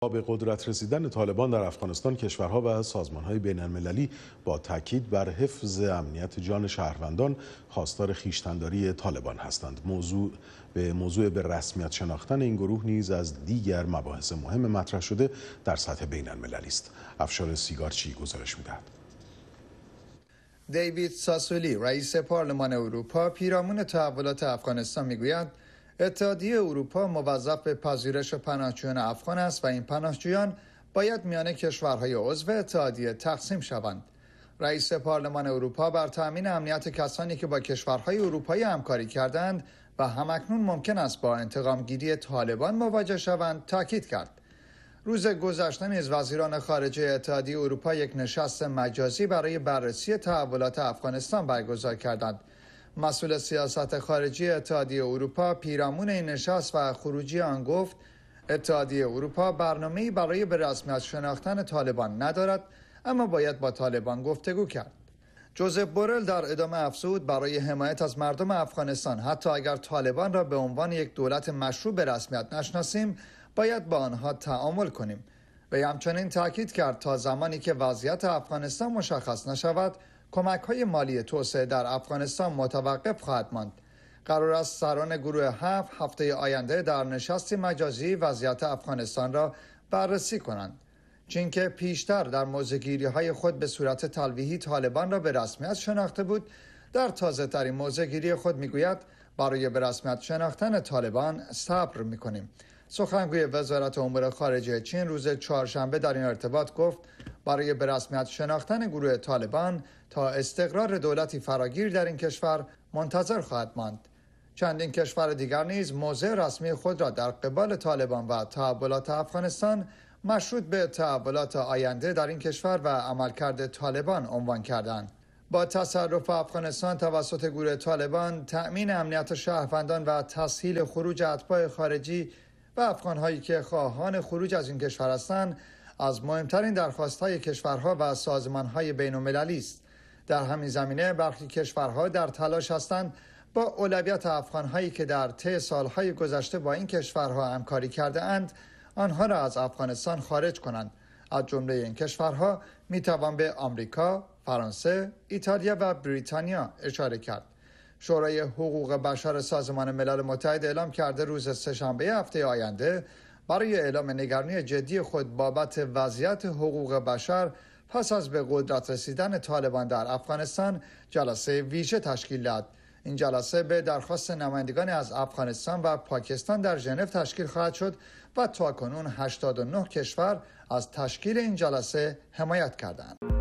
به قدرت رسیدن طالبان در افغانستان کشورها و سازمانهای بین المللی با تاکید بر حفظ امنیت جان شهروندان خواستار خیشتنداری طالبان هستند موضوع به موضوع به رسمیت شناختن این گروه نیز از دیگر مباحث مهم مطرح شده در سطح بین المللی است افشار سیگارچی گزارش می‌دهد. دیوید ساسولی رئیس پارلمان اروپا پیرامون تحولات افغانستان می‌گوید. اتحادیه اروپا موظف به پذیرش پناهجویان افغان است و این پناهجویان باید میان کشورهای عضو اتحادیه تقسیم شوند رئیس پارلمان اروپا بر تأمین امنیت کسانی که با کشورهای اروپایی همکاری کردند و همکنون ممکن است با انتقام گیری طالبان مواجه شوند تاکید کرد روز گذشته نیز وزیران خارجه اتحادیه اروپا یک نشست مجازی برای بررسی تحولات افغانستان برگزار کردند مسئول سیاست خارجی اتحادیه اروپا پیرامون این نشست و خروجی آن گفت اتحادیه اروپا برنامه‌ای برای به رسمیت شناختن طالبان ندارد اما باید با طالبان گفتگو کرد جوزف بورل در ادامه افزود برای حمایت از مردم افغانستان حتی اگر طالبان را به عنوان یک دولت مشروع به رسمیت نشناسیم باید با آنها تعامل کنیم وی همچنین تاکید کرد تا زمانی که وضعیت افغانستان مشخص نشود کمک های مالی توسعه در افغانستان متوقف خواهد ماند قرار است سران گروه هفت هفته آینده در نشستی مجازی وضعیت افغانستان را بررسی کنند چین که پیشتر در موزگیری های خود به صورت تلویحی طالبان را به رسمیت شناخته بود در تازه ترین موزگیری خود میگوید برای به رسمیت شناختن طالبان صبر میکنیم سخنگوی وزارت امور خارجه چین روز چهارشنبه در این ارتباط گفت برای به رسمیت شناختن گروه طالبان تا استقرار دولتی فراگیر در این کشور منتظر خواهد ماند چندین کشور دیگر نیز موضع رسمی خود را در قبال طالبان و تحولات افغانستان مشروط به تحولات آینده در این کشور و عملکرد طالبان عنوان کردند با تصرف افغانستان توسط گروه طالبان تأمین امنیت شهروندان و تسهیل خروج اتباع خارجی و افغانهایی که خواهان خروج از این کشور هستند از مهمترین درخواست های کشورها و سازمان های بین است در همین زمینه برخی کشورها در تلاش هستند با اولویت افغان هایی که در طی سالهای گذشته با این کشورها همکاری کرده اند آنها را از افغانستان خارج کنند از جمله این کشورها می توان به آمریکا، فرانسه، ایتالیا و بریتانیا اشاره کرد. شورای حقوق بشر سازمان ملل متحد اعلام کرده روز سهشنبه هفته آینده برای اعلام نگرانی جدی خود بابت وضعیت حقوق بشر پس از به قدرت رسیدن طالبان در افغانستان جلسه ویژه تشکیل داد این جلسه به درخواست نمایندگان از افغانستان و پاکستان در ژنو تشکیل خواهد شد و تاکنون 89 کشور از تشکیل این جلسه حمایت کردند.